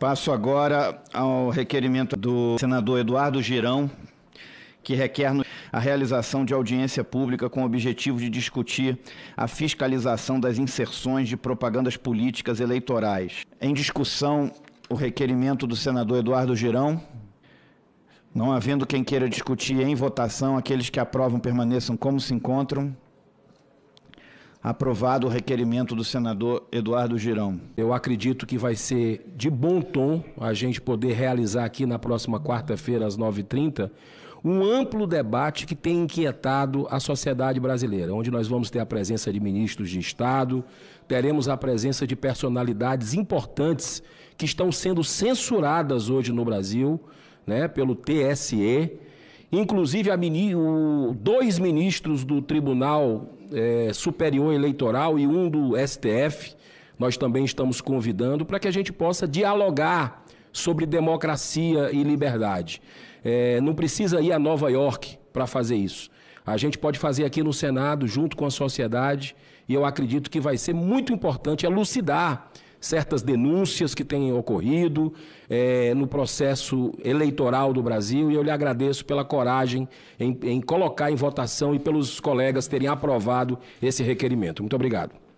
Passo agora ao requerimento do senador Eduardo Girão, que requer a realização de audiência pública com o objetivo de discutir a fiscalização das inserções de propagandas políticas eleitorais. Em discussão, o requerimento do senador Eduardo Girão. Não havendo quem queira discutir em votação, aqueles que aprovam permaneçam como se encontram aprovado o requerimento do senador Eduardo Girão. Eu acredito que vai ser de bom tom a gente poder realizar aqui na próxima quarta-feira, às 9h30, um amplo debate que tem inquietado a sociedade brasileira, onde nós vamos ter a presença de ministros de Estado, teremos a presença de personalidades importantes que estão sendo censuradas hoje no Brasil né, pelo TSE Inclusive, mini, o, dois ministros do Tribunal é, Superior Eleitoral e um do STF, nós também estamos convidando para que a gente possa dialogar sobre democracia e liberdade. É, não precisa ir a Nova York para fazer isso. A gente pode fazer aqui no Senado, junto com a sociedade, e eu acredito que vai ser muito importante elucidar certas denúncias que têm ocorrido é, no processo eleitoral do Brasil e eu lhe agradeço pela coragem em, em colocar em votação e pelos colegas terem aprovado esse requerimento. Muito obrigado.